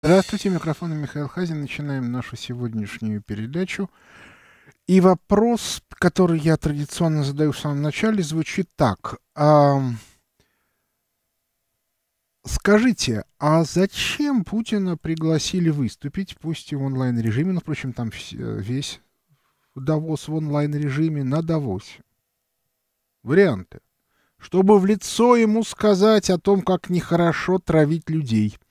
Здравствуйте, микрофон Михаил Хазин. Начинаем нашу сегодняшнюю передачу. И вопрос, который я традиционно задаю в самом начале, звучит так. А, скажите, а зачем Путина пригласили выступить, пусть и в онлайн-режиме, но, ну, впрочем, там э, весь Давос в онлайн-режиме на Давосе? Варианты. Чтобы в лицо ему сказать о том, как нехорошо травить людей –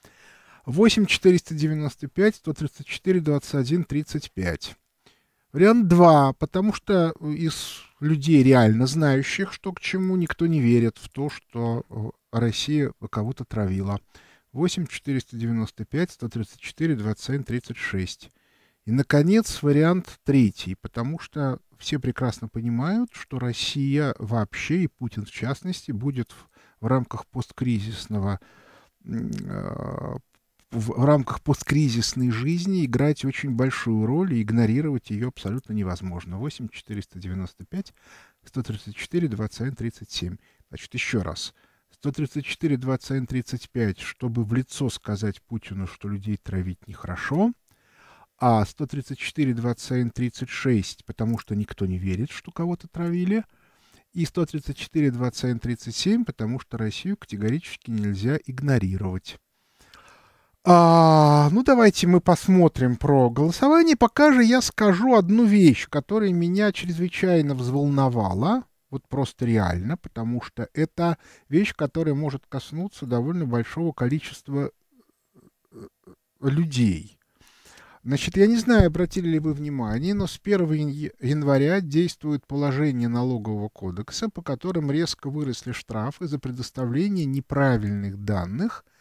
8 495 134 21 35. Вариант 2, потому что э, из людей, реально знающих, что к чему, никто не верит в то, что э, Россия кого-то травила. 8 495 134 27 36. И, наконец, вариант третий, потому что все прекрасно понимают, что Россия вообще, и Путин в частности, будет в, в рамках посткризисного э, в рамках посткризисной жизни играть очень большую роль, и игнорировать ее абсолютно невозможно. 8 495 134 21 37. Значит, еще раз. 134 21 35, чтобы в лицо сказать Путину, что людей травить нехорошо. А 134 21 36, потому что никто не верит, что кого-то травили и 134 21 37, потому что Россию категорически нельзя игнорировать. А, ну, давайте мы посмотрим про голосование. Пока же я скажу одну вещь, которая меня чрезвычайно взволновала. Вот просто реально, потому что это вещь, которая может коснуться довольно большого количества э, людей. Значит, я не знаю, обратили ли вы внимание, но с 1 января действует положение налогового кодекса, по которым резко выросли штрафы за предоставление неправильных данных –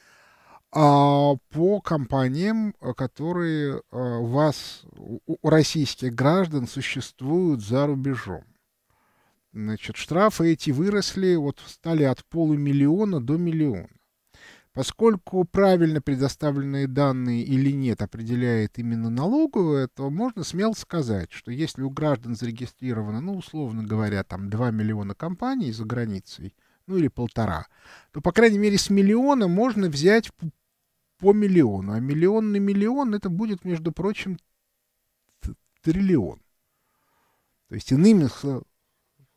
а, по компаниям, э, которые а, у вас, у, российских граждан, существуют за рубежом. Значит, штрафы эти выросли, вот стали от полумиллиона до миллиона. Поскольку правильно предоставленные данные или нет определяет именно налоговая, то можно смело сказать, что если у граждан зарегистрировано, ну, условно говоря, там 2 миллиона компаний за границей, ну или полтора, то, по крайней мере, с миллиона можно взять по миллиону. А миллионный миллион это будет, между прочим, триллион. То есть, иными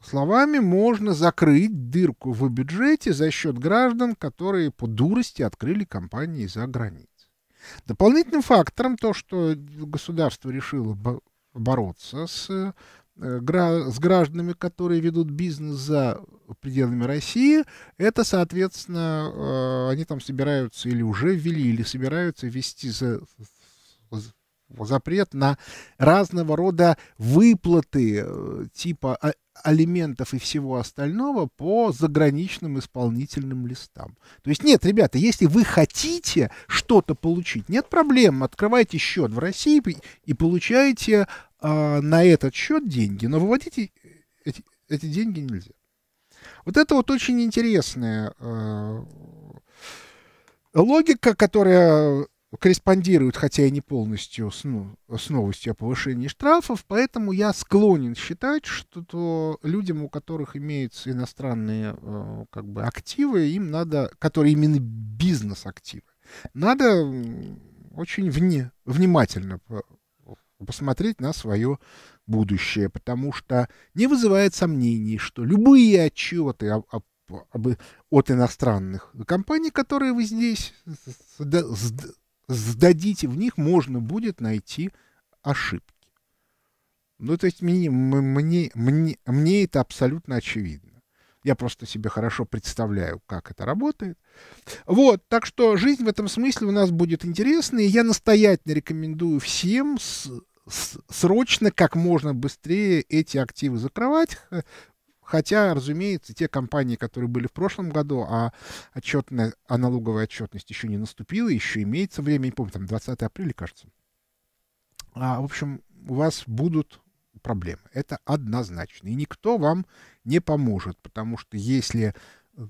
словами, можно закрыть дырку в бюджете за счет граждан, которые по дурости открыли компании за границей. Дополнительным фактором то, что государство решило бороться с Э, с гражданами, которые ведут бизнес за пределами России, это, соответственно, э, они там собираются или уже ввели, или собираются ввести за, запрет на разного рода выплаты э, типа а, алиментов и всего остального по заграничным исполнительным листам. То есть нет, ребята, если вы хотите что-то получить, нет проблем, открывайте счет в России и получаете а, на этот счет деньги, но выводить эти, эти деньги нельзя. Вот это вот очень интересная э, логика, которая корреспондирует, хотя и не полностью с, ну, с новостью о повышении штрафов, поэтому я склонен считать, что то людям, у которых имеются иностранные э, как бы активы, им надо, которые именно бизнес-активы, надо очень вне, внимательно посмотреть на свое будущее, потому что не вызывает сомнений, что любые отчеты об, об, об, от иностранных компаний, которые вы здесь сдадите, в них можно будет найти ошибки. Ну, то есть мне, мне, мне, мне это абсолютно очевидно. Я просто себе хорошо представляю, как это работает. Вот, так что жизнь в этом смысле у нас будет интересная. я настоятельно рекомендую всем с, срочно, как можно быстрее эти активы закрывать, Хотя, разумеется, те компании, которые были в прошлом году, а отчетная, а налоговая отчетность еще не наступила, еще имеется время, не помню, там 20 апреля, кажется. А, в общем, у вас будут проблемы. Это однозначно. И никто вам не поможет, потому что если э,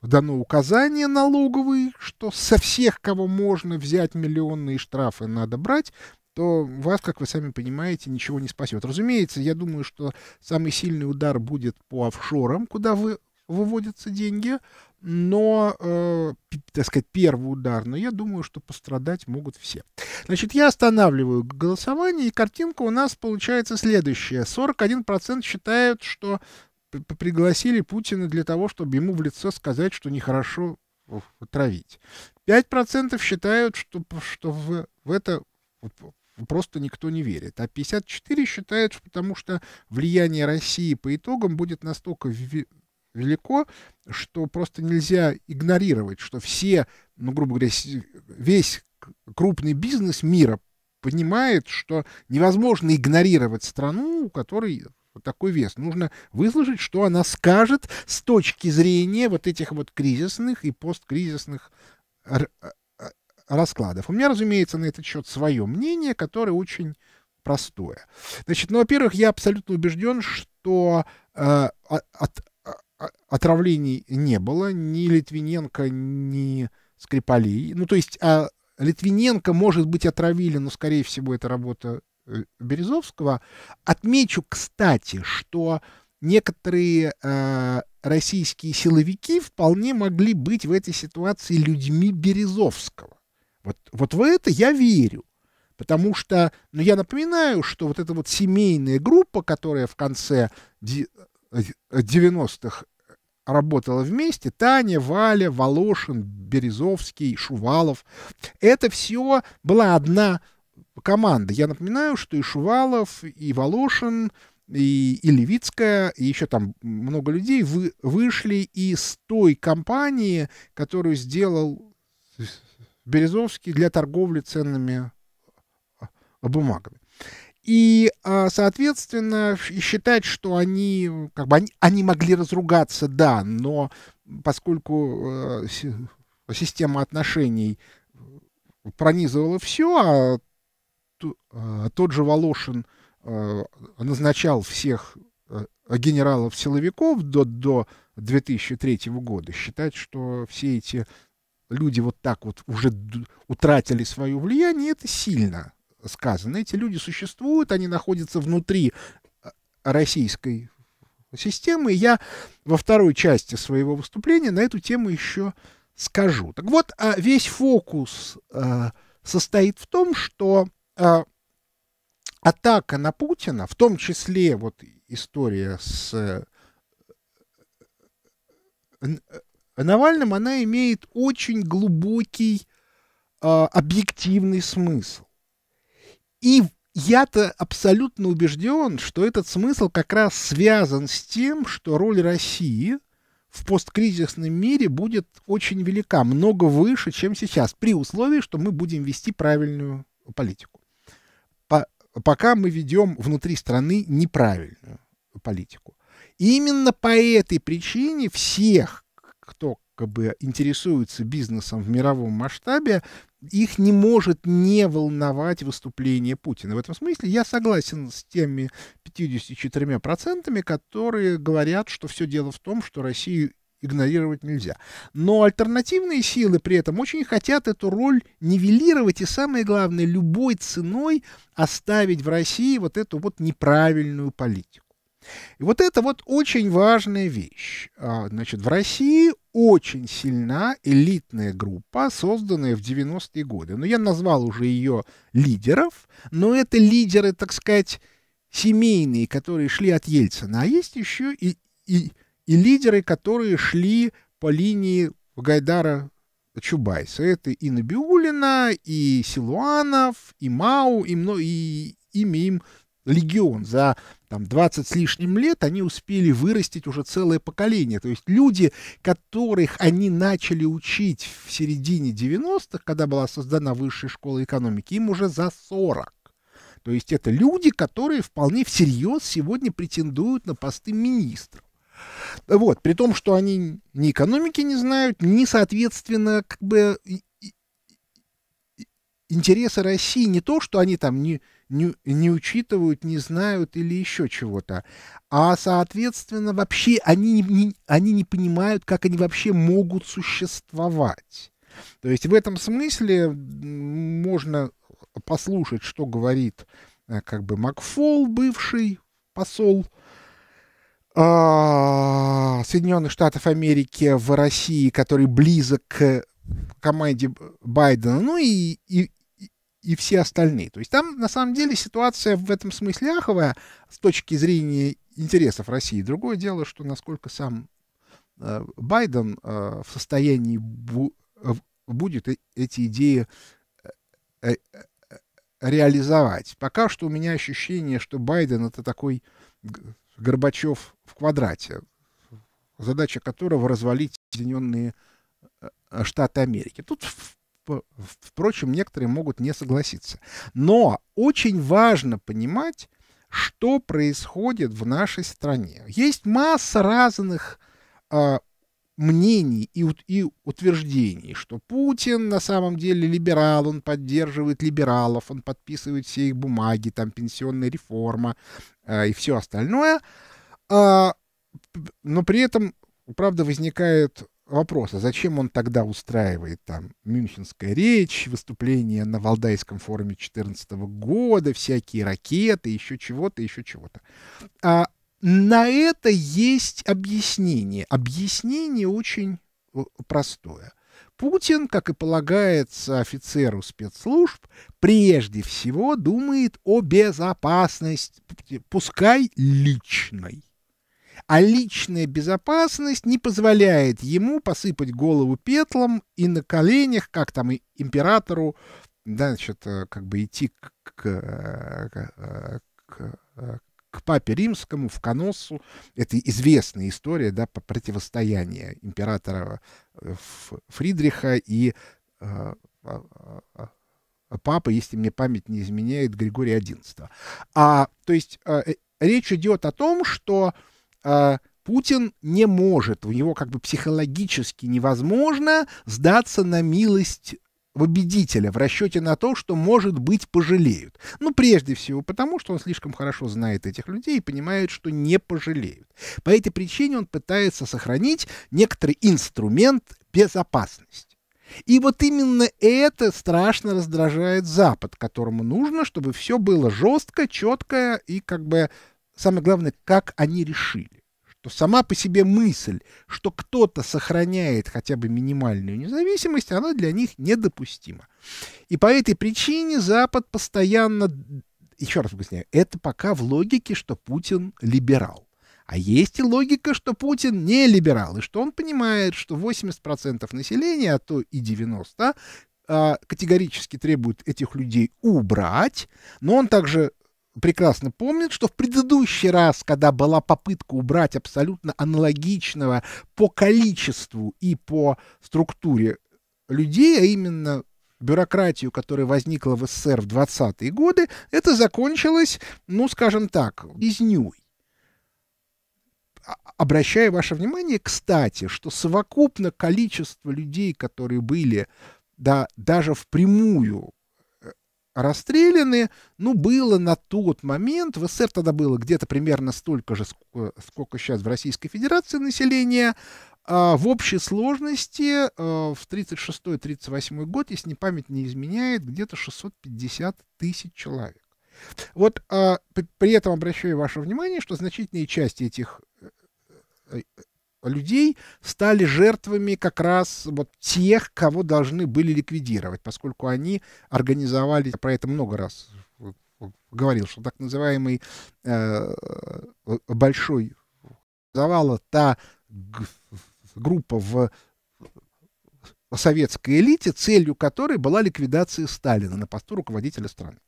дано указание налоговые, что со всех, кого можно взять миллионные штрафы, надо брать, то вас, как вы сами понимаете, ничего не спасет. Разумеется, я думаю, что самый сильный удар будет по офшорам, куда вы выводятся деньги, но, э, так сказать, первый удар, но я думаю, что пострадать могут все. Значит, я останавливаю голосование, и картинка у нас получается следующая. 41% считают, что пригласили Путина для того, чтобы ему в лицо сказать, что нехорошо травить. 5% считают, что, что в, в это просто никто не верит. А 54 считают, потому что влияние России по итогам будет настолько велико, что просто нельзя игнорировать, что все, ну, грубо говоря, весь крупный бизнес мира понимает, что невозможно игнорировать страну, у которой такой вес. Нужно выслушать, что она скажет с точки зрения вот этих вот кризисных и посткризисных а, раскладов. У меня, разумеется, на этот счет свое мнение, которое очень простое. Значит, ну, во-первых, я абсолютно убежден, что э, от, отравлений не было, ни Литвиненко, ни Скрипалей. Ну, то есть а, Литвиненко, может быть, отравили, но, скорее всего, это работа э, Березовского. Отмечу, кстати, что некоторые э, российские силовики вполне могли быть в этой ситуации людьми Березовского. Вот, вот в это я верю. Потому что, ну, я напоминаю, что вот эта вот семейная группа, которая в конце 90-х э, э, работала вместе, Таня, Валя, Волошин, Березовский, Шувалов, это все была одна команда. Я напоминаю, что и Шувалов, и Волошин, и, и Левицкая, и еще там много людей вы, вышли из той компании, которую сделал Березовский для торговли ценными а, бумагами. И, а, соответственно, считать, что они, как бы, они, они могли разругаться, да, но поскольку э, система отношений пронизывала все, а, а тот же Волошин э, назначал всех э, генералов-силовиков до, до 2003 года, считать, что все эти люди вот так вот уже утратили свое влияние, это сильно сказано. Эти люди существуют, они находятся внутри э, российской системы. Я во второй части своего выступления на эту тему еще скажу. Так вот, а, весь фокус э, состоит в том, что э, атака на Путина, в том числе вот история с Навальным она имеет очень глубокий э, объективный смысл. И я-то абсолютно убежден, что этот смысл как раз связан с тем, что роль России в посткризисном мире будет очень велика, много выше, чем сейчас, при условии, что мы будем вести правильную политику. По пока мы ведем внутри страны неправильную политику. И именно по этой причине всех, кто как бы интересуется бизнесом в мировом масштабе, их не может не волновать выступление Путина. В этом смысле я согласен с теми 54%, которые говорят, что все дело в том, что Россию игнорировать нельзя. Но альтернативные силы при этом очень хотят эту роль нивелировать и, самое главное, любой ценой оставить в России вот эту вот неправильную политику. И вот это вот очень важная вещь. А, значит, в России очень сильна элитная группа, созданная в 90-е годы. Но ну, я назвал уже ее лидеров, но это лидеры, так сказать, семейные, которые шли от Ельцина. А есть еще и, и, и лидеры, которые шли по линии Гайдара Чубайса. Это и Набиулина, и Силуанов, и Мау, и, мно... и ими им легион. За там, 20 с лишним лет они успели вырастить уже целое поколение. То есть люди, которых они начали учить в середине 90-х, когда была создана высшая школа экономики, им уже за 40. То есть это люди, которые вполне всерьез сегодня претендуют на посты министров. Вот, при том, что они ни экономики не знают, ни, соответственно, как бы интересы России не то, что они там не, не, не учитывают, не знают или еще чего-то. А, соответственно, вообще они не, они не понимают, как они вообще могут существовать. То есть в этом смысле можно послушать, что говорит э, как бы Макфол, бывший посол а, Соединенных Штатов Америки в России, который близок к команде Байдена, ну и, и, и все остальные. То есть там, на самом деле, ситуация в этом смысле аховая с точки зрения интересов России. Другое дело, что насколько сам э, Байден э, в состоянии бу э, будет эти идеи э, э, э, реализовать. Пока что у меня ощущение, что Байден это такой Горбачев в квадрате, задача которого развалить Соединенные Штаты Америки. Тут Впрочем, некоторые могут не согласиться. Но очень важно понимать, что происходит в нашей стране. Есть масса разных э, мнений и, и утверждений, что Путин на самом деле либерал, он поддерживает либералов, он подписывает все их бумаги, там пенсионная реформа э, и все остальное. Э, но при этом, правда, возникает вопрос, а зачем он тогда устраивает там Мюнхенская речь, выступление на Валдайском форуме 2014 года, всякие ракеты, еще чего-то, еще чего-то. А на это есть объяснение. Объяснение очень э, простое. Путин, как и полагается офицеру спецслужб, прежде всего думает о безопасности, пускай личной а личная безопасность не позволяет ему посыпать голову петлом и на коленях, как там императору, да, значит, э, как бы идти к, к, э, к, э, к папе римскому, в Коносу. Это известная история, да, по противостоянию императора Фридриха и а, а, а, папа, если мне память не изменяет, Григория XI. А, то есть э, речь идет о том, что э, а, Путин не может, у него как бы психологически невозможно сдаться на милость победителя в расчете на то, что, может быть, пожалеют. Ну, прежде всего потому, что он слишком хорошо знает этих людей и понимает, что не пожалеют. По этой причине он пытается сохранить некоторый инструмент безопасности. И вот именно это страшно раздражает Запад, которому нужно, чтобы все было жестко, четко и, как бы, самое главное, как они решили. Но сама по себе мысль, что кто-то сохраняет хотя бы минимальную независимость, она для них недопустима. И по этой причине Запад постоянно, еще раз объясняю, это пока в логике, что Путин либерал. А есть и логика, что Путин не либерал, и что он понимает, что 80% населения, а то и 90%, а, категорически требует этих людей убрать, но он также прекрасно помнит, что в предыдущий раз, когда была попытка убрать абсолютно аналогичного по количеству и по структуре людей, а именно бюрократию, которая возникла в СССР в 20-е годы, это закончилось, ну, скажем так, изнюй. А, обращаю ваше внимание, кстати, что совокупно количество людей, которые были да, даже впрямую расстреляны. Ну, было на тот момент, в СССР тогда было где-то примерно столько же, сколько, сколько сейчас в Российской Федерации населения. А, в общей сложности а, в 1936-1938 год, если память не изменяет, где-то 650 тысяч человек. Вот а, при, этом обращаю ваше внимание, что значительная часть этих э, э, людей стали жертвами как раз вот тех, кого должны были ликвидировать, поскольку они организовали, про это много раз говорил, что так называемый э, большой завала та группа в советской элите, целью которой была ликвидация Сталина на посту руководителя страны.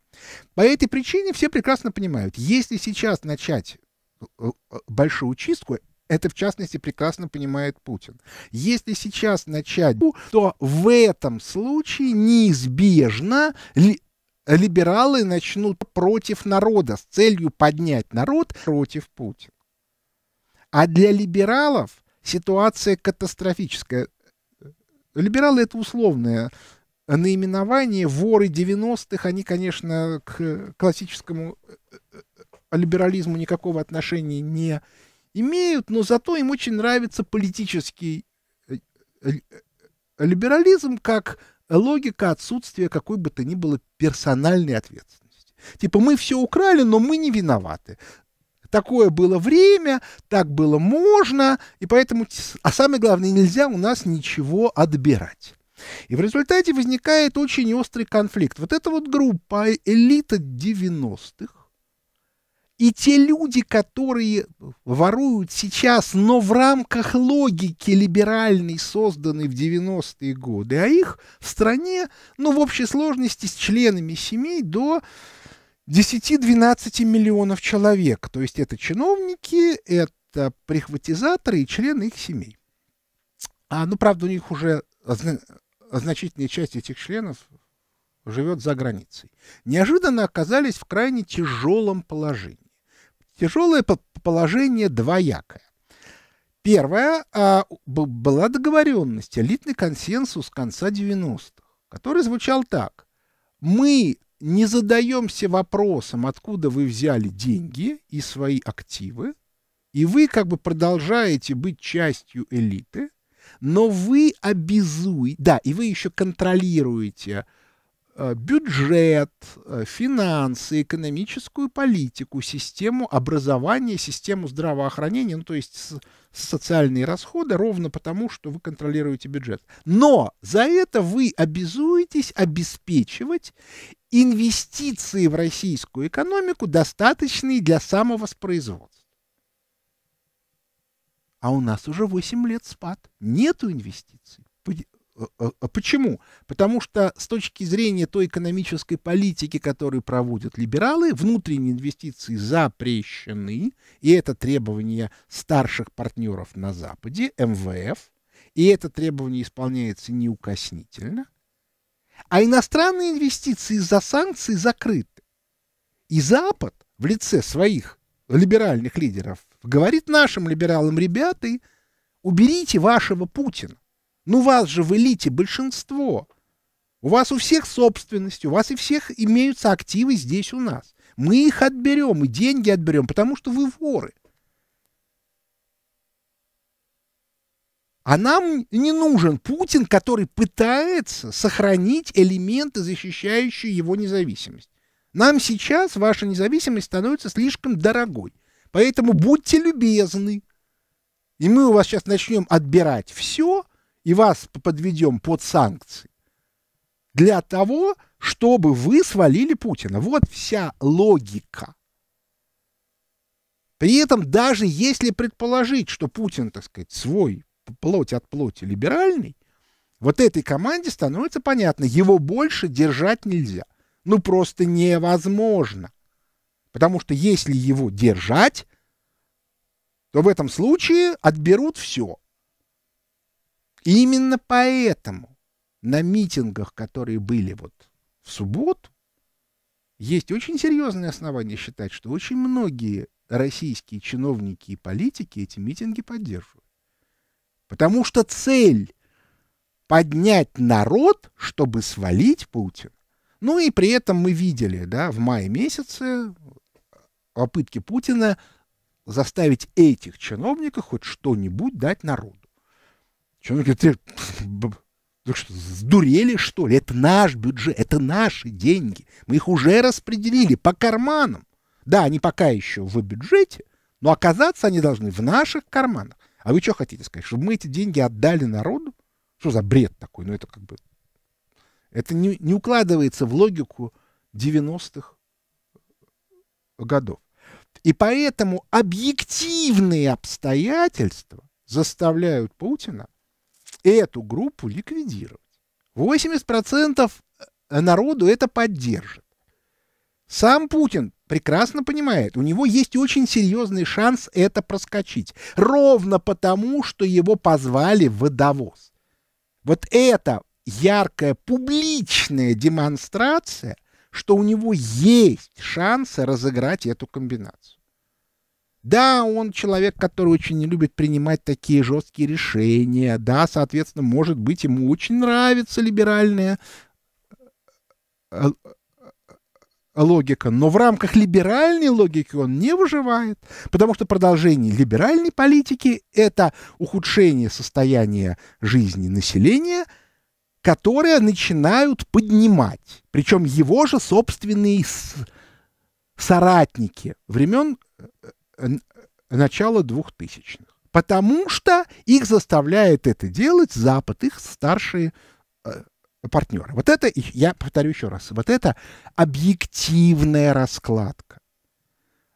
По этой причине все прекрасно понимают, если сейчас начать э, э, большую чистку, это, в частности, прекрасно понимает Путин. Если сейчас начать, ну, то в этом случае неизбежно ли, либералы начнут против народа с целью поднять народ против Путина. А для либералов ситуация катастрофическая. Либералы — это условное наименование. Воры 90-х, они, конечно, к классическому э, э, э, либерализму никакого отношения не имеют имеют, но зато им очень нравится политический э, э, э, либерализм как логика отсутствия какой бы то ни было персональной ответственности. Типа мы все украли, но мы не виноваты. Такое было время, так было можно, и поэтому, а самое главное, нельзя у нас ничего отбирать. И в результате возникает очень острый конфликт. Вот эта вот группа элита 90-х, и те люди, которые воруют сейчас, но в рамках логики либеральной, созданной в 90-е годы, а их в стране, ну, в общей сложности с членами семей до 10-12 миллионов человек. То есть это чиновники, это прихватизаторы и члены их семей. А, ну, правда, у них уже значительная часть этих членов живет за границей. Неожиданно оказались в крайне тяжелом положении. Тяжелое положение двоякое. Первое, а, была договоренность, элитный консенсус конца 90-х, который звучал так. Мы не задаемся вопросом, откуда вы взяли деньги и свои активы, и вы как бы продолжаете быть частью элиты, но вы обязуете, да, и вы еще контролируете Э, бюджет, э, финансы, экономическую политику, систему образования, систему здравоохранения, ну, то есть социальные расходы, ровно потому, что вы контролируете бюджет. Но за это вы обязуетесь обеспечивать инвестиции в российскую экономику, достаточные для самовоспроизводства. А у нас уже 8 лет спад. Нету инвестиций. Э, э, а почему? Потому что с точки зрения той экономической политики, которую проводят либералы, внутренние инвестиции запрещены, и это требование старших партнеров на Западе, МВФ, и это требование исполняется неукоснительно, а иностранные инвестиции из-за санкций закрыты. И Запад в лице своих либеральных лидеров говорит нашим либералам, ребята, уберите вашего Путина ну вас же в элите большинство. У вас у всех собственность, у вас и всех имеются активы здесь у нас. Мы их отберем и деньги отберем, потому что вы воры. А нам не нужен Путин, который пытается сохранить элементы, защищающие его независимость. Нам сейчас ваша независимость становится слишком дорогой. Поэтому будьте любезны. И мы у вас сейчас начнем отбирать все, и вас подведем под санкции для того, чтобы вы свалили Путина. Вот вся логика. При этом даже если предположить, что Путин, так сказать, свой плоть от плоти либеральный, вот этой команде становится понятно, его больше держать нельзя. Ну просто невозможно. Потому что если его держать, то в этом случае отберут все. И именно поэтому на митингах, которые были вот в субботу, есть очень серьезные основания считать, что очень многие российские чиновники и политики эти митинги поддерживают. Потому что цель поднять народ, чтобы свалить Путина. Ну и при этом мы видели, да, в мае месяце попытки Путина заставить этих чиновников хоть что-нибудь дать народу. Человек говорит, ты, вы что, сдурели, что ли? Это наш бюджет, это наши деньги. Мы их уже распределили по карманам. Да, они пока еще в бюджете, но оказаться они должны в наших карманах. А вы что хотите сказать, чтобы мы эти деньги отдали народу? Что за бред такой? Ну, это как бы... Это не, не укладывается в логику 90-х годов. И поэтому объективные обстоятельства заставляют Путина эту группу ликвидировать. 80% э, народу это поддержит. Сам Путин прекрасно понимает, у него есть очень серьезный шанс это проскочить. Ровно потому, что его позвали в Давос. Вот это яркая публичная демонстрация, что у него есть шансы разыграть эту комбинацию. Да, он человек, который очень не любит принимать такие жесткие решения. Да, соответственно, может быть, ему очень нравится либеральная э, э, логика, но в рамках либеральной логики он не выживает, потому что продолжение либеральной политики — это ухудшение состояния жизни населения, которое начинают поднимать, причем его же собственные соратники времен э, начала 2000-х. Потому что их заставляет это делать Запад, их старшие э, партнеры. Вот это, я повторю еще раз, вот это объективная раскладка.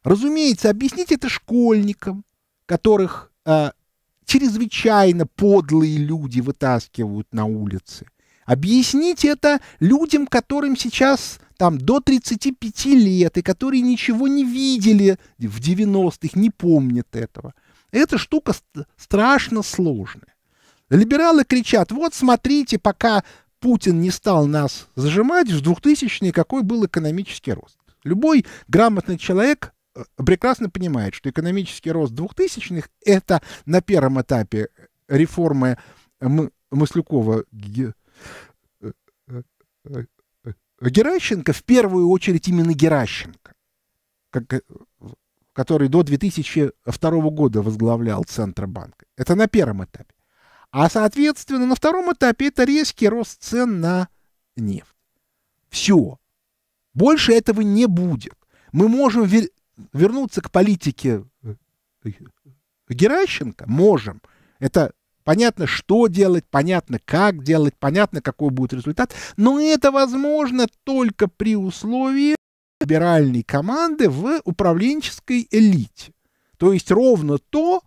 Разумеется, объяснить это школьникам, которых э, чрезвычайно подлые люди вытаскивают на улицы Объяснить это людям, которым сейчас там до 35 лет, и которые ничего не видели в 90-х, не помнят этого. Эта штука страшно сложная. Либералы кричат, вот смотрите, пока Путин не стал нас зажимать, в 2000-е какой был экономический рост. Любой грамотный человек э, прекрасно понимает, что экономический рост 2000-х — это на первом этапе реформы Маслюкова Э, э, Геращенко, в первую очередь именно Геращенко, как, э, который до 2002 года возглавлял Центробанк. Это на первом этапе. А, соответственно, на втором этапе это резкий рост цен на нефть. Все. Больше этого не будет. Мы можем вер- вернуться к политике Геращенко? Можем. Это Понятно, что делать, понятно, как делать, понятно, какой будет результат. Но это возможно только при условии либеральной команды в управленческой элите. То есть ровно то,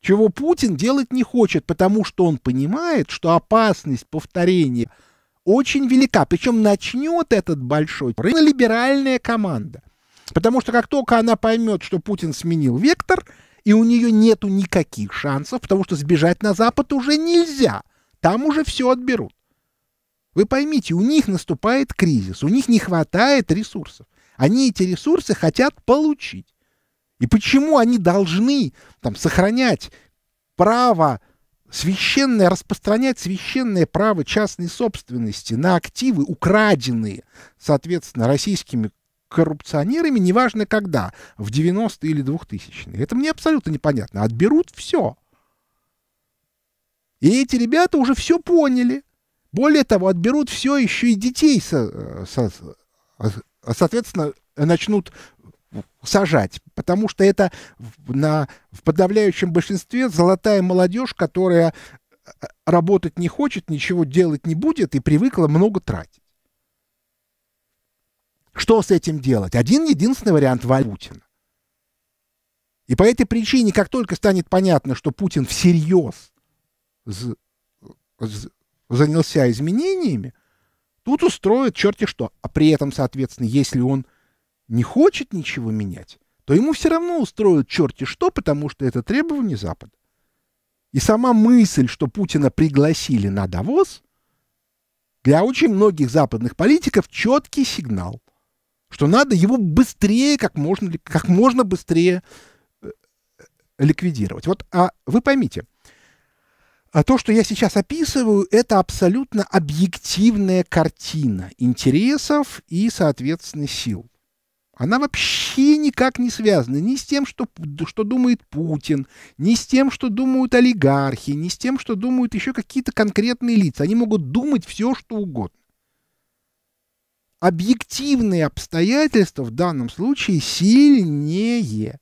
чего Путин делать не хочет, потому что он понимает, что опасность повторения очень велика. Причем начнет этот большой рынок либеральная команда. Потому что как только она поймет, что Путин сменил вектор – и у нее нету никаких шансов, потому что сбежать на Запад уже нельзя. Там уже все отберут. Вы поймите, у них наступает кризис, у них не хватает ресурсов. Они эти ресурсы хотят получить. И почему они должны там, сохранять право священное, распространять священное право частной собственности на активы, украденные, соответственно, российскими коррупционерами, неважно когда, в 90-е или 2000-е. Это мне абсолютно непонятно. Отберут все. И эти ребята уже все поняли. Более того, отберут все еще и детей, со, со, а, а, соответственно, начнут сажать, потому что это на, в подавляющем большинстве золотая молодежь, которая а, работать не хочет, ничего делать не будет и привыкла много тратить. Что с этим делать? Один единственный вариант – Путин. И по этой причине, как только станет понятно, что Путин всерьез занялся изменениями, тут устроит черти что. А при этом, соответственно, если он не хочет ничего менять, то ему все равно устроят черти что, потому что это требование Запада. И сама мысль, что Путина пригласили на Давос, для очень многих западных политиков четкий сигнал – что надо его быстрее, как можно, как можно быстрее э, ликвидировать. Вот а вы поймите, а то, что я сейчас описываю, это абсолютно объективная картина интересов и, соответственно, сил. Она вообще никак не связана ни с тем, что, что думает Путин, ни с тем, что думают олигархи, ни с тем, что думают еще какие-то конкретные лица. Они могут думать все, что угодно объективные обстоятельства в данном случае сильнее.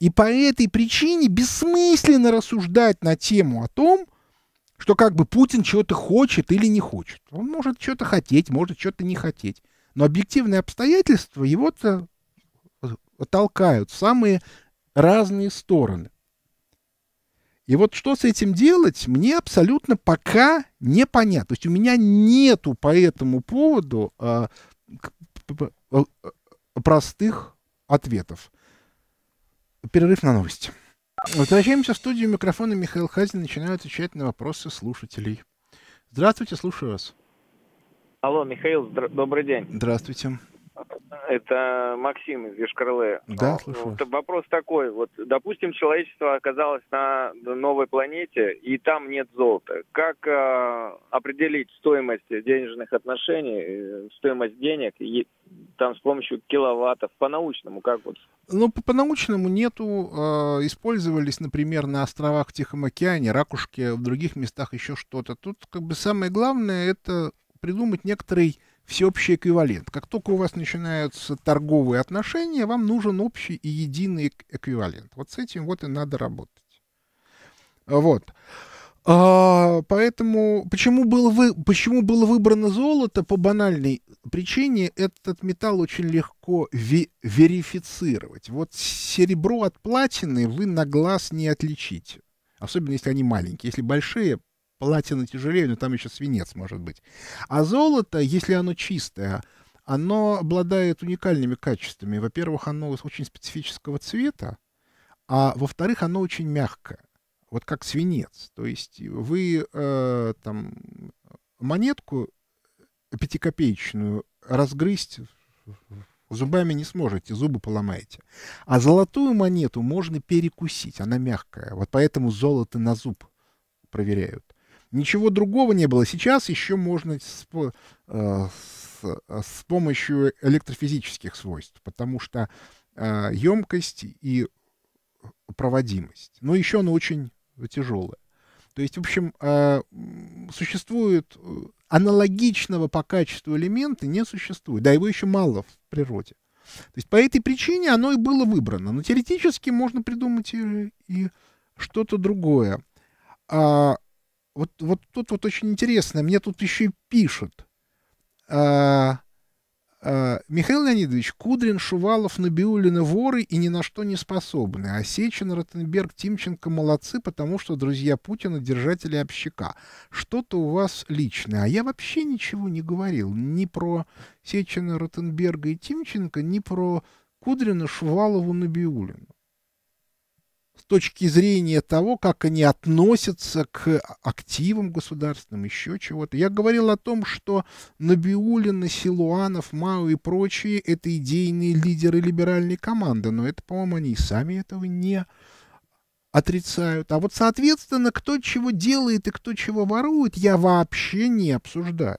И по этой причине бессмысленно рассуждать на тему о том, что как бы Путин чего-то хочет или не хочет. Он может что-то хотеть, может что-то не хотеть. Но объективные обстоятельства его-то э, толкают в самые разные стороны. И вот что с этим делать, мне абсолютно пока непонятно. То есть у меня нету по этому поводу э, простых ответов. Перерыв на новости. Возвращаемся в студию микрофона. Михаил Хазин начинаю отвечать на вопросы слушателей. Здравствуйте, слушаю вас. Алло, Михаил, добрый день. Здравствуйте. Это Максим из Ешкарлы. Да, слышу. Вопрос такой. Вот, допустим, человечество оказалось на новой планете, и там нет золота. Как э, определить стоимость денежных отношений, э, стоимость денег, и, там с помощью киловаттов, по-научному как вот? Ну, по-научному нету. Э, использовались, например, на островах в Тихом океане, ракушки, в других местах еще что-то. Тут как бы самое главное это придумать некоторый всеобщий эквивалент. Как только у вас начинаются торговые отношения, вам нужен общий и единый эквивалент. Вот с этим вот и надо работать. Вот. А, поэтому почему было, вы, почему было выбрано золото по банальной причине, этот металл очень легко ве, верифицировать. Вот серебро от платины вы на глаз не отличите. Особенно если они маленькие. Если большие, платина тяжелее, но там еще свинец может быть. А золото, если оно чистое, оно обладает уникальными качествами. Во-первых, оно очень специфического цвета, а во-вторых, оно очень мягкое, вот как свинец. То есть вы э, там монетку пятикопеечную разгрызть зубами не сможете, зубы поломаете. А золотую монету можно перекусить, она мягкая. Вот поэтому золото на зуб проверяют. Ничего другого не было. Сейчас еще можно э, с, с, э, с помощью электрофизических свойств, потому что емкость э, и проводимость. Но еще она очень тяжелая. То есть, в общем, э, существует аналогичного по качеству элемента не существует, да его еще мало в природе. То есть по этой причине оно и было выбрано. Но теоретически можно придумать и, и что-то другое. А, вот, вот тут вот очень интересно, мне тут еще и пишут. А, а, Михаил Леонидович, Кудрин, Шувалов, Набиулина воры и ни на что не способны. А Осечин, Ротенберг, Тимченко молодцы, потому что друзья Путина, держатели общака. Что-то у вас личное. А я вообще ничего не говорил ни про Сечина, Ротенберга и Тимченко, ни про Кудрина, Шувалову, Набиулину точки зрения того, как они относятся к активам государственным, еще чего-то. Я говорил о том, что Набиулина, Силуанов, Мау и прочие – это идейные лидеры либеральной команды, но это, по-моему, они и сами этого не отрицают. А вот, соответственно, кто чего делает и кто чего ворует, я вообще не обсуждаю.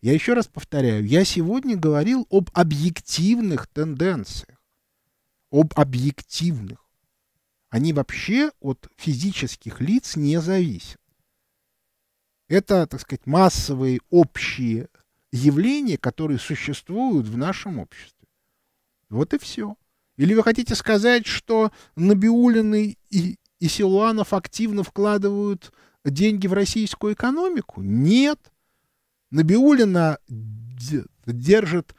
Я еще раз повторяю, я сегодня говорил об объективных тенденциях, об объективных. Они вообще от физических лиц не зависят. Это, так сказать, массовые общие явления, которые существуют в нашем обществе. Вот и все. Или вы хотите сказать, что Набиулины и, и Силуанов активно вкладывают деньги в российскую экономику? Нет. Набиулина держит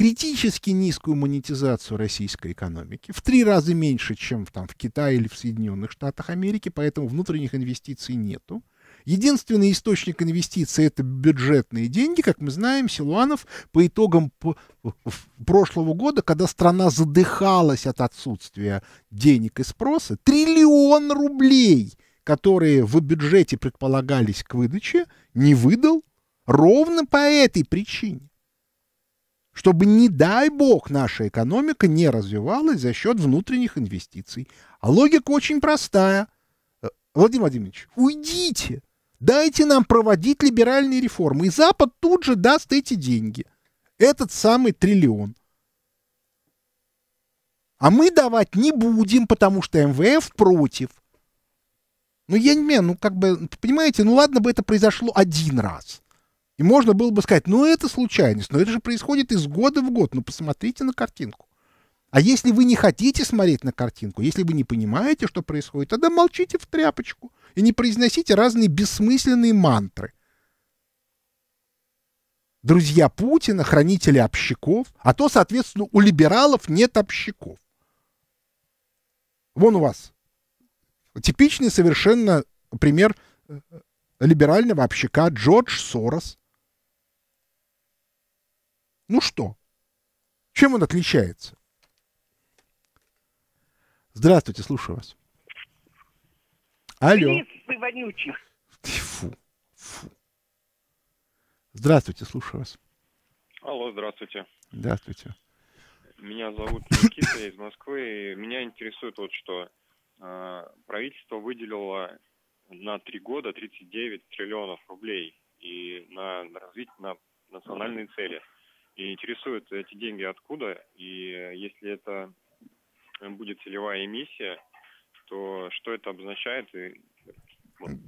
критически низкую монетизацию российской экономики, в три раза меньше, чем там, в Китае или в Соединенных Штатах Америки, поэтому внутренних инвестиций нету. Единственный источник инвестиций это бюджетные деньги. Как мы знаем, Силуанов по итогам прошлого года, когда страна задыхалась от отсутствия денег и спроса, триллион рублей, которые в бюджете предполагались к выдаче, не выдал ровно по этой причине чтобы, не дай бог, наша экономика не развивалась за счет внутренних инвестиций. А логика очень простая. Э, Владимир Владимирович, уйдите, дайте нам проводить либеральные реформы, и Запад тут же даст эти деньги, этот самый триллион. А мы давать не будем, потому что МВФ против. Ну, я не понимаю, ну, как бы, понимаете, ну, ладно бы это произошло один раз. И можно было бы сказать, ну это случайность, но это же происходит из года в год, ну посмотрите на картинку. А если вы не хотите смотреть на картинку, если вы не понимаете, что происходит, тогда молчите в тряпочку и не произносите разные бессмысленные мантры. Друзья Путина, хранители общиков, а то, соответственно, у либералов нет общиков. Вон у вас типичный совершенно пример э, э, либерального общака Джордж Сорос, ну что? Чем он отличается? Здравствуйте, слушаю вас. Алло. Привет, Фу, фу. Здравствуйте, слушаю вас. Алло, здравствуйте. Здравствуйте. Меня зовут Никита, из Москвы. меня интересует вот что. А, правительство выделило на три года 39 триллионов рублей и на, на развитие на национальные цели. И интересует эти деньги откуда, и если это будет целевая эмиссия, то что это обозначает и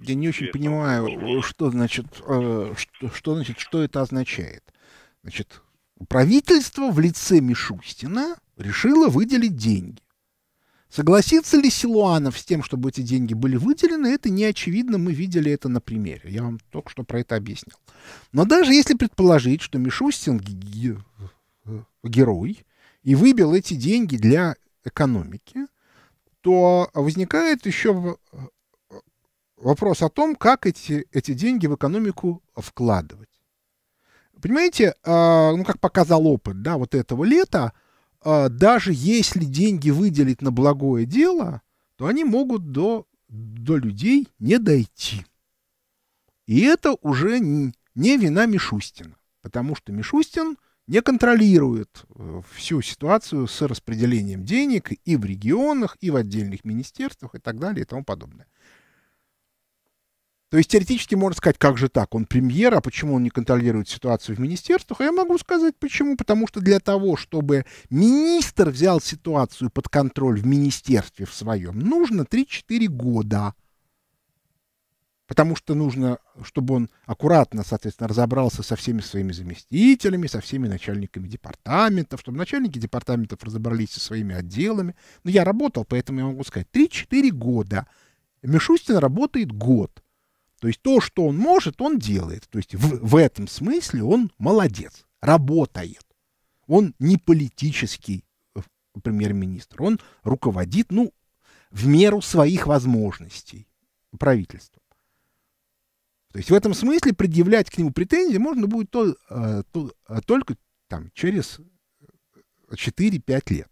я не очень понимаю, что значит, э, что, что значит, что это означает. Значит, правительство в лице Мишустина решило выделить деньги. Согласится ли Силуанов с тем, чтобы эти деньги были выделены, это не очевидно, мы видели это на примере. Я вам только что про это объяснил. Но даже если предположить, что Мишустин герой и выбил эти деньги для экономики, то возникает еще вопрос о том, как эти, эти деньги в экономику вкладывать. Понимаете, а, ну, как показал опыт, да, вот этого лета, а, даже если деньги выделить на благое дело, то они могут до, до людей не дойти. И это уже не, не вина Мишустина, потому что Мишустин не контролирует э, всю ситуацию с распределением денег и в регионах, и в отдельных министерствах и так далее и тому подобное. То есть теоретически можно сказать, как же так, он премьер, а почему он не контролирует ситуацию в министерствах? А я могу сказать, почему. Потому что для того, чтобы министр взял ситуацию под контроль в министерстве в своем, нужно 3-4 года. Потому что нужно, чтобы он аккуратно, соответственно, разобрался со всеми своими заместителями, со всеми начальниками департаментов, чтобы начальники департаментов разобрались со своими отделами. Но я работал, поэтому я могу сказать, 3-4 года. Мишустин работает год. То есть то, что он может, он делает. То есть в, в этом смысле он молодец, работает. Он не политический э, премьер-министр, он руководит, ну, в меру своих возможностей правительством. То есть в этом смысле предъявлять к нему претензии можно будет то, э, то, э, только там, через 4-5 лет.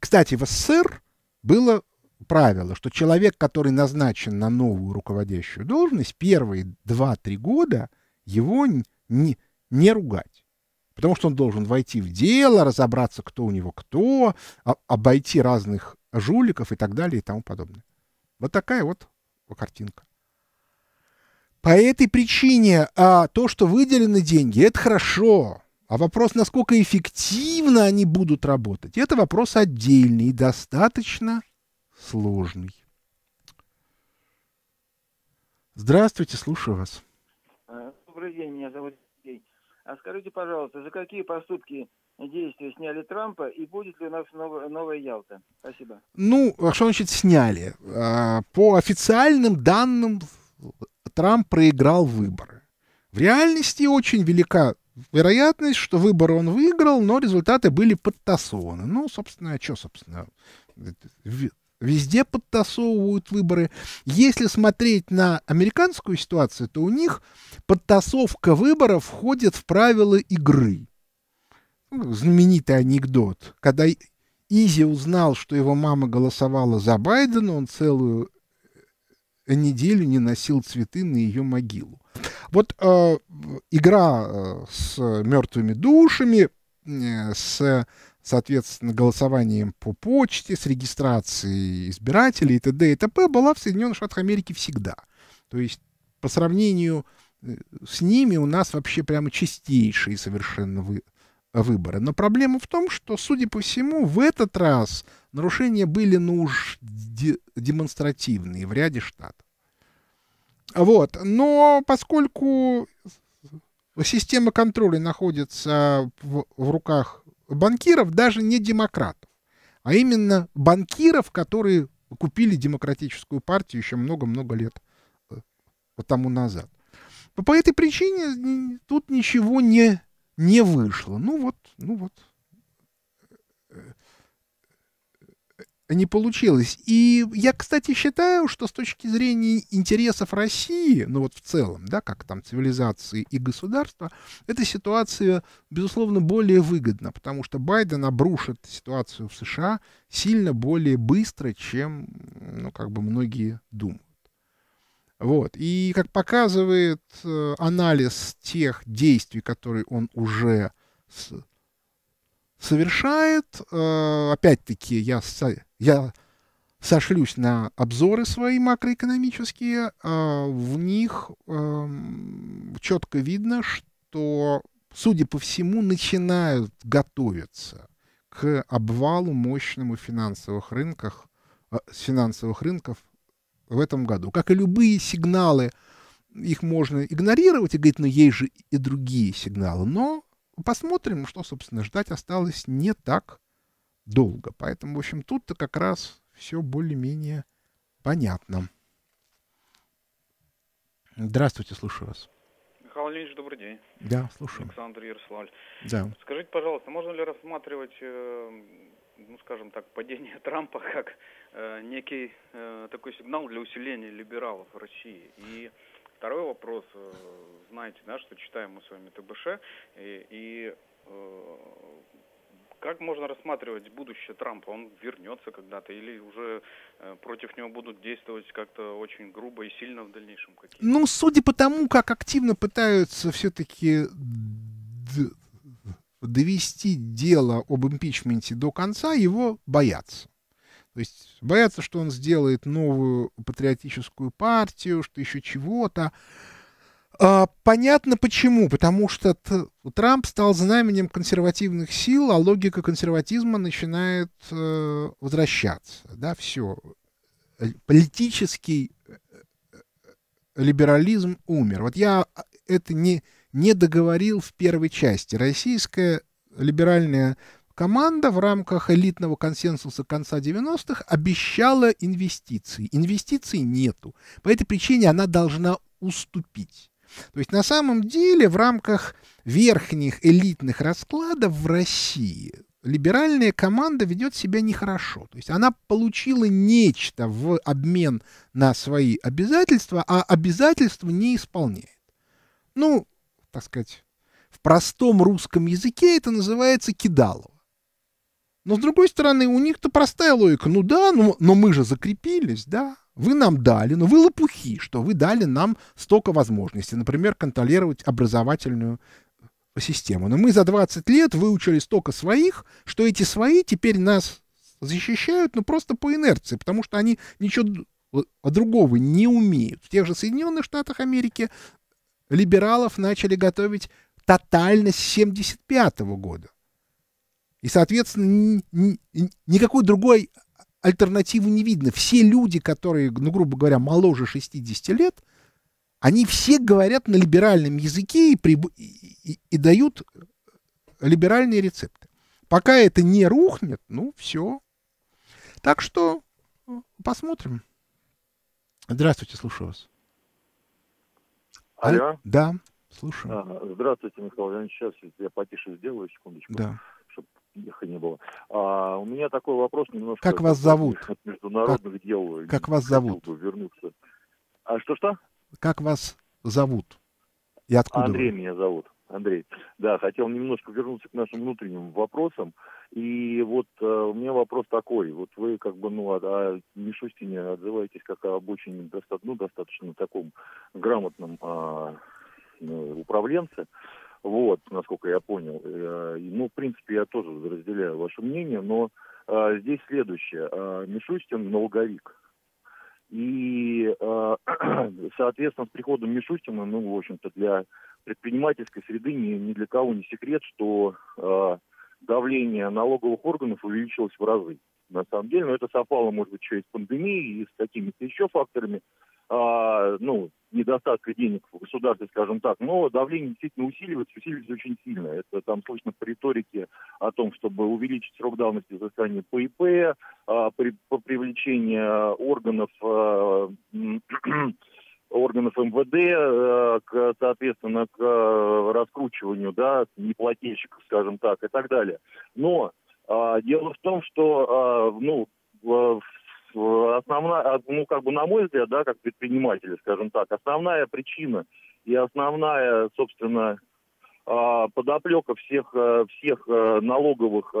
Кстати, в СССР было правило, что человек, который назначен на новую руководящую должность, первые 2-3 года его не, не ругать. Потому что он должен войти в дело, разобраться, кто у него кто, а, обойти разных жуликов и так далее и тому подобное. Вот такая вот картинка. По этой причине а, то, что выделены деньги, это хорошо. А вопрос, насколько эффективно они будут работать, это вопрос отдельный и достаточно сложный. Здравствуйте, слушаю вас. А, добрый день, меня зовут Сергей. А скажите, пожалуйста, за какие поступки действия сняли Трампа, и будет ли у нас новая, новая Ялта? Спасибо. Ну, а что значит сняли? А, по официальным данным Трамп проиграл выборы. В реальности очень велика вероятность, что выборы он выиграл, но результаты были подтасованы. Ну, собственно, а что, собственно, Везде подтасовывают выборы. Если смотреть на американскую ситуацию, то у них подтасовка выборов входит в правила игры. Ну, знаменитый анекдот. Когда Изи узнал, что его мама голосовала за Байдена, он целую э, неделю не носил цветы на ее могилу. Вот э, игра э, с мертвыми душами, э, с соответственно, голосованием по почте, с регистрацией избирателей и т.д. и т.п. была в Соединенных Штатах Америки всегда. То есть по сравнению э, с ними у нас вообще прямо чистейшие совершенно вы, э, выборы. Но проблема в том, что, судя по всему, в этот раз нарушения были ну уж демонстративные в ряде штатов. Вот. Но поскольку система контроля находится в, в руках банкиров даже не демократов, а именно банкиров, которые купили демократическую партию еще много-много лет э, тому назад. По этой причине тут ничего не, не вышло. Ну вот, ну вот. не получилось. И я, кстати, считаю, что с точки зрения интересов России, ну вот в целом, да, как там цивилизации и государства, эта ситуация, безусловно, более выгодна, потому что Байден обрушит ситуацию в США сильно более быстро, чем, ну, как бы многие думают. Вот. И, как показывает э, анализ тех действий, которые он уже с... совершает, э, опять-таки, я я сошлюсь на обзоры свои макроэкономические, а, в них эм, четко видно, что, судя по всему, начинают готовиться к обвалу мощному финансовых рынках, э, финансовых рынков в этом году. Как и любые сигналы, их можно игнорировать и говорить, но есть же и другие сигналы. Но посмотрим, что, собственно, ждать осталось не так долго. Поэтому, в общем, тут-то как раз все более-менее понятно. Здравствуйте, слушаю вас. Михаил Леонидович, добрый день. Да, слушаю. Александр Ярославль. Да. Скажите, пожалуйста, можно ли рассматривать, э, ну, скажем так, падение Трампа как э, некий э, такой сигнал для усиления либералов в России? И второй вопрос, знаете, да, что читаем мы с вами ТБШ, и, и как можно рассматривать будущее Трампа? Он вернется когда-то или уже э, против него будут действовать как-то очень грубо и сильно в дальнейшем? Какие? Ну, судя по тому, как активно пытаются все-таки довести дело об импичменте до конца, его боятся. То есть боятся, что он сделает новую патриотическую партию, что еще чего-то. А, понятно почему. Потому что Трамп стал знаменем консервативных сил, а логика консерватизма начинает э, возвращаться. Да, все. Э, политический э, либерализм умер. Вот я а, это не, не договорил в первой части. Российская либеральная команда в рамках элитного консенсуса конца 90-х обещала инвестиции. Инвестиций нету. По этой причине она должна уступить. То есть на самом деле в рамках верхних элитных раскладов в России либеральная команда ведет себя нехорошо. То есть она получила нечто в обмен на свои обязательства, а обязательства не исполняет. Ну, так сказать, в простом русском языке это называется кидалово. Но с другой стороны, у них-то простая логика. Ну да, но, но мы же закрепились, да. Вы нам дали, но ну, вы лопухи, что вы дали нам столько возможностей, например, контролировать образовательную э, систему. Но мы за 20 лет выучили столько своих, что эти свои теперь нас защищают, но ну, просто по инерции, потому что они ничего другого не умеют. В тех же Соединенных Штатах Америки либералов начали готовить тотально с 1975 года. И, соответственно, ни, ни, никакой другой альтернативы не видно. Все люди, которые, ну, грубо говоря, моложе 60 лет, они все говорят на либеральном языке и, при... и, и, и дают либеральные рецепты. Пока это не рухнет, ну, все. Так что э, посмотрим. Здравствуйте, слушаю вас. Алло? Да, слушаю. здравствуйте, Михаил Леонидович. Сейчас я потише сделаю, секундочку. Да их не было. А, у меня такой вопрос немножко... Как вас зовут? От международных как, дел. Как вас зовут? Вернуться. А что-что? Как вас зовут? И откуда Андрей вы? меня зовут. Андрей. Да, хотел немножко вернуться к нашим внутренним вопросам. И вот э, у меня вопрос такой. Вот вы как бы, ну, о, а, о а, Мишустине отзываетесь как об очень достаточно, ну, достаточно таком грамотном э, управленце. Вот, насколько я понял. Э, ну, в принципе, я тоже разделяю ваше мнение, но э, здесь следующее. Э, Мишустин налоговик. И, соответственно, с приходом Мишустина, ну, в общем-то, для предпринимательской среды ни, ни для кого не секрет, что давление налоговых органов увеличилось в разы. На самом деле, но ну, это совпало, может быть, еще и с пандемией, и с какими-то еще факторами а, ну, недостатка денег в государстве, скажем так, но давление действительно усиливается, усиливается очень сильно. Это там слышно по риторике о том, чтобы увеличить срок давности взыскания по ИП, а, при, по привлечению органов а, органов МВД, э, к, соответственно, к э, раскручиванию да, неплательщиков, скажем так, и так далее. Но а, дело в том, что а, ну, в Э, основная, э, ну, как бы, на мой взгляд, да, как предпринимателя, скажем так, основная причина и основная, собственно, а, подоплека всех, э, всех налоговых,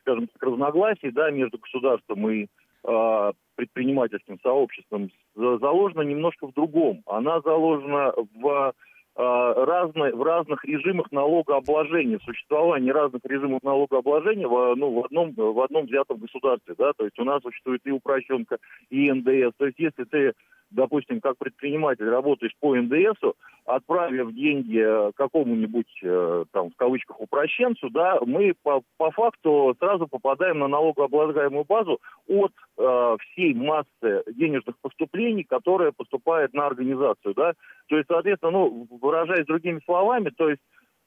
скажем так, разногласий, да, между государством и а, предпринимательским сообществом заложена немножко в другом. Она заложена в Э, разные, в разных режимах налогообложения, в существовании разных режимов налогообложения в, ну, в, одном, в одном взятом государстве. Да? То есть у нас существует и упрощенка, и НДС. То есть если ты допустим, как предприниматель работаешь по НДСу, отправив деньги э, какому-нибудь, э, там, в кавычках, упрощенцу, да, мы по, по факту сразу попадаем на налогооблагаемую базу от э, всей массы денежных поступлений, которые поступают на организацию, да. То есть, соответственно, ну, выражаясь другими словами, то есть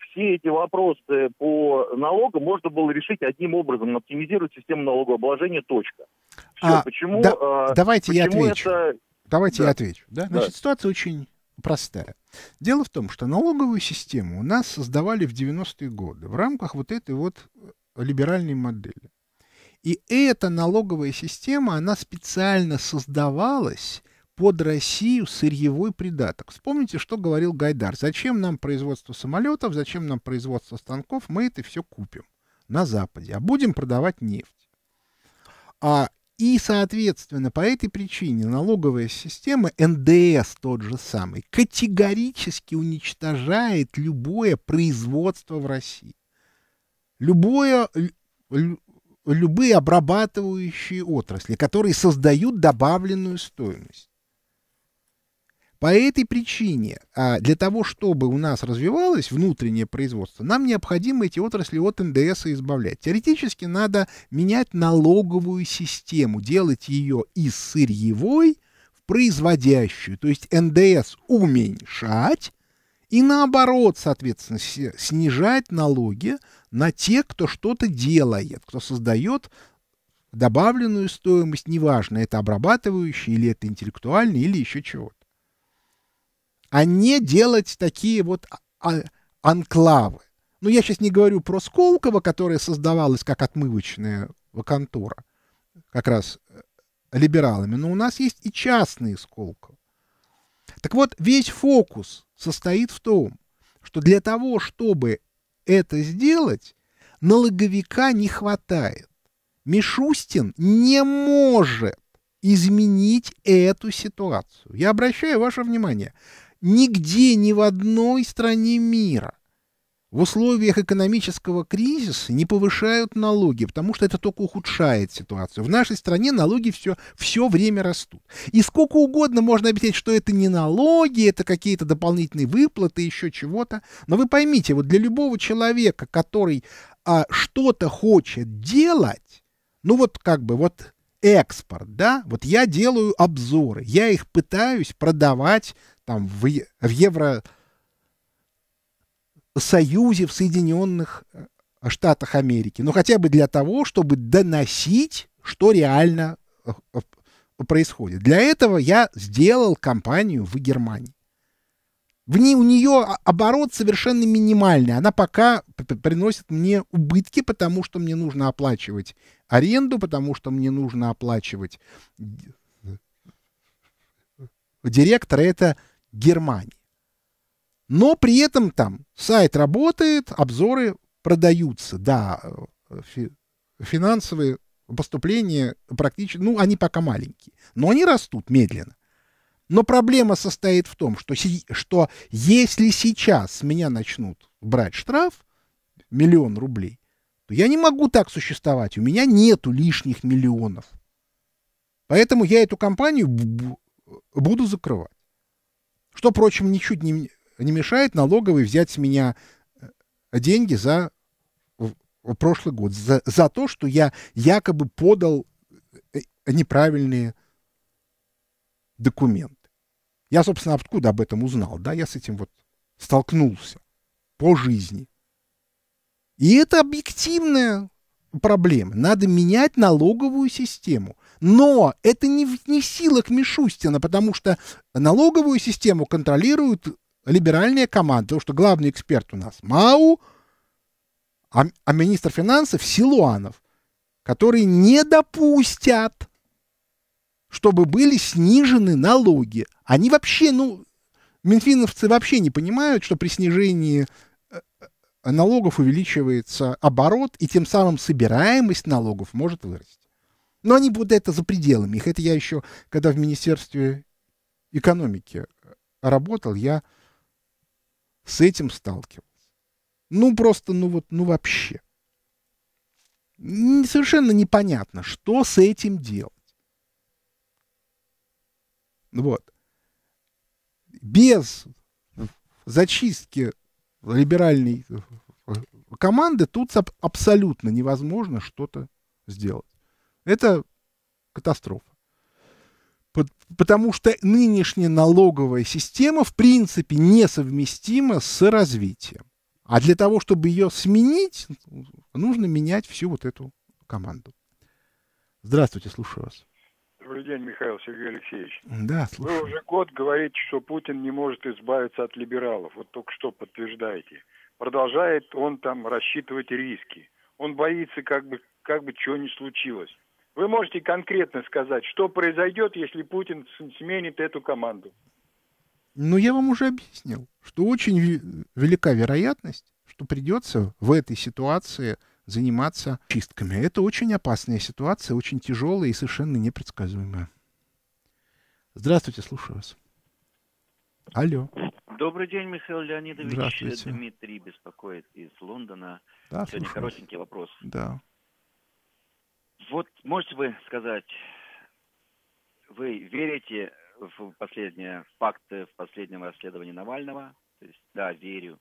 все эти вопросы по налогам можно было решить одним образом, оптимизировать систему налогообложения, точка. Все, а, почему, да, э, давайте почему я отвечу. Это Давайте да. я отвечу. Да? Значит, да. ситуация очень простая. Дело в том, что налоговую систему у нас создавали в 90-е годы в рамках вот этой вот э, либеральной модели. И эта налоговая система, она специально создавалась под Россию сырьевой придаток. Вспомните, что говорил Гайдар. Зачем нам производство самолетов, зачем нам производство станков, мы это все купим на Западе, а будем продавать нефть. А и, соответственно, по этой причине налоговая система, НДС тот же самый, категорически уничтожает любое производство в России. Любое, любые обрабатывающие отрасли, которые создают добавленную стоимость. По этой причине, а, для того, чтобы у нас развивалось внутреннее производство, нам необходимо эти отрасли от НДС избавлять. Теоретически надо менять налоговую систему, делать ее из сырьевой в производящую, то есть НДС уменьшать, и наоборот, соответственно, снижать налоги на тех, кто что-то делает, кто создает добавленную стоимость, неважно, это обрабатывающий или это интеллектуальный или еще чего-то а не делать такие вот а, а, анклавы. Но ну, я сейчас не говорю про Сколково, которое создавалось как отмывочная контора, как раз э, либералами, но у нас есть и частные Сколково. Так вот, весь фокус состоит в том, что для того, чтобы это сделать, налоговика не хватает. Мишустин не может изменить эту ситуацию. Я обращаю ваше внимание нигде ни в одной стране мира. В условиях экономического кризиса не повышают налоги, потому что это только ухудшает ситуацию. В нашей стране налоги все, все время растут. И сколько угодно можно объяснить, что это не налоги, это какие-то дополнительные выплаты, еще чего-то. Но вы поймите, вот для любого человека, который а, что-то хочет делать, ну вот как бы вот экспорт, да, вот я делаю обзоры, я их пытаюсь продавать там в, в Евросоюзе, в Соединенных э, Штатах Америки, ну хотя бы для того, чтобы доносить, что реально э, э, происходит. Для этого я сделал компанию в Германии. В ней у нее оборот совершенно минимальный. Она пока приносит мне убытки, потому что мне нужно оплачивать аренду, потому что мне нужно оплачивать директора. Это Германии. Но при этом там сайт работает, обзоры продаются, да, э, фи финансовые поступления практически, ну, они пока маленькие, но они растут медленно. Но проблема состоит в том, что, что если сейчас с меня начнут брать штраф, миллион рублей, то я не могу так существовать, у меня нету лишних миллионов. Поэтому я эту компанию буду закрывать. Что, впрочем, ничуть не, не мешает налоговой взять с меня э, деньги за прошлый год, за, за то, что я якобы подал э, э, неправильные документы. Я, собственно, откуда об этом узнал? Да, я с этим вот столкнулся по жизни. И это объективная проблема. Надо менять налоговую систему. Но это не в, не в силах Мишустина, потому что налоговую систему контролируют либеральная команда, потому что главный эксперт у нас Мау, а, а министр финансов Силуанов, которые не допустят, чтобы были снижены налоги. Они вообще, ну, минфиновцы вообще не понимают, что при снижении э, э, налогов увеличивается оборот, и тем самым собираемость налогов может вырасти. Но они будут это за пределами их. Это я еще, когда в Министерстве экономики э, работал, я с этим сталкивался. Ну, просто, ну вот, ну вообще. Совершенно непонятно, что с этим делать. Вот. Без зачистки либеральной э, э, команды тут абсолютно невозможно что-то сделать. Это катастрофа. Потому что нынешняя налоговая система в принципе несовместима с развитием. А для того, чтобы ее сменить, нужно менять всю вот эту команду. Здравствуйте, слушаю вас. Добрый день, Михаил Сергей Алексеевич. Да, слушаю. Вы уже год говорите, что Путин не может избавиться от либералов. Вот только что подтверждаете. Продолжает он там рассчитывать риски. Он боится, как бы, как бы чего ни случилось. Вы можете конкретно сказать, что произойдет, если Путин сменит эту команду? Ну, я вам уже объяснил, что очень велика вероятность, что придется в этой ситуации заниматься чистками. Это очень опасная ситуация, очень тяжелая и совершенно непредсказуемая. Здравствуйте, слушаю вас. Алло. Добрый день, Михаил Леонидович. Здравствуйте. Дмитрий беспокоит из Лондона. Да, Сегодня коротенький вопрос. Да. Вот можете вы сказать, вы верите в последние факты, в последнем расследовании Навального? То есть, да, верю,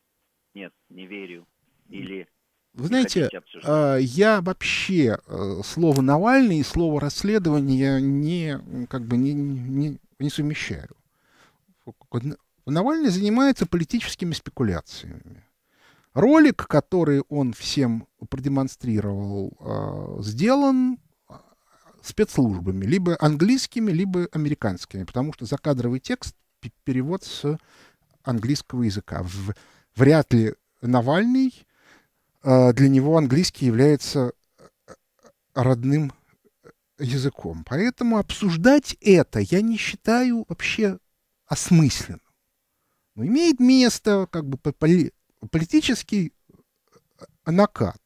нет, не верю, или... Вы знаете, а, я вообще э, слово Навальный и слово расследование не, как бы не, не, не совмещаю. Навальный занимается политическими спекуляциями. Ролик, который он всем продемонстрировал, а, сделан а, спецслужбами, либо английскими, либо американскими, потому что закадровый текст перевод с английского языка. вряд ли Навальный, а, для него английский является родным языком. Поэтому обсуждать это я не считаю вообще осмысленным. Но имеет место как бы по политический э, накат.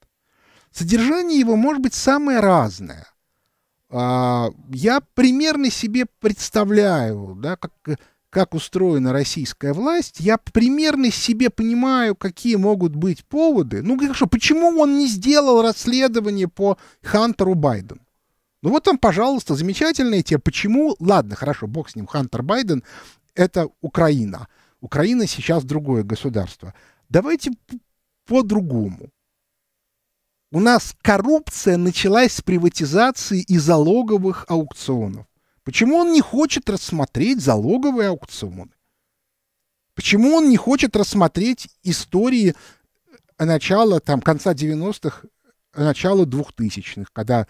Содержание его может быть самое разное. А, я примерно себе представляю, да, как, как устроена российская власть, я примерно себе понимаю, какие могут быть поводы. Ну, хорошо, почему он не сделал расследование по Хантеру Байдену? Ну вот там, пожалуйста, замечательная тема. Почему? Ладно, хорошо, бог с ним, Хантер Байден — это Украина. Украина сейчас другое государство. Давайте по-другому. У нас коррупция началась с приватизации и залоговых аукционов. Почему он не хочет рассмотреть залоговые аукционы? Почему он не хочет рассмотреть истории начала, там, конца 90-х, начала 2000-х, когда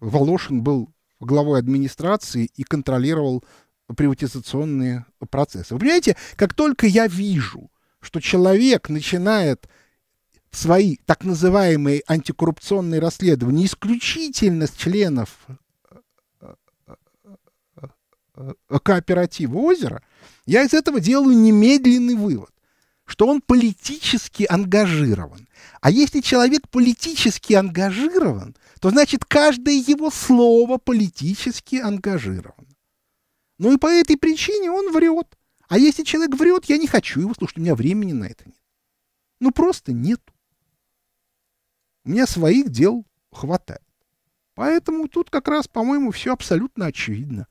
Волошин был главой администрации и контролировал приватизационные процессы. Вы понимаете, как только я вижу – что человек начинает свои так называемые антикоррупционные расследования исключительно с членов э, э, э, кооператива озера, я из этого делаю немедленный вывод, что он политически ангажирован. А если человек политически ангажирован, то значит каждое его слово политически ангажировано. Ну и по этой причине он врет. А если человек врет, я не хочу его слушать, у меня времени на это нет. Ну просто нет. У меня своих дел хватает. Поэтому тут как раз, по-моему, все абсолютно очевидно.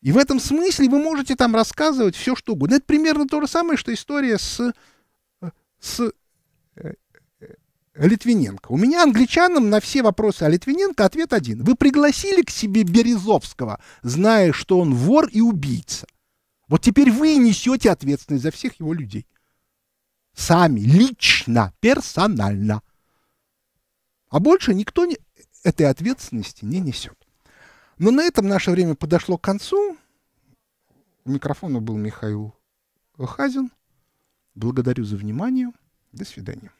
И в этом смысле вы можете там рассказывать все, что угодно. Это примерно то же самое, что история с, с э, Литвиненко. У меня англичанам на все вопросы о Литвиненко ответ один. Вы пригласили к себе Березовского, зная, что он вор и убийца. Вот теперь вы несете ответственность за всех его людей. Сами, лично, персонально. А больше никто не, этой ответственности не несет. Но на этом наше время подошло к концу. У микрофона был Михаил Хазин. Благодарю за внимание. До свидания.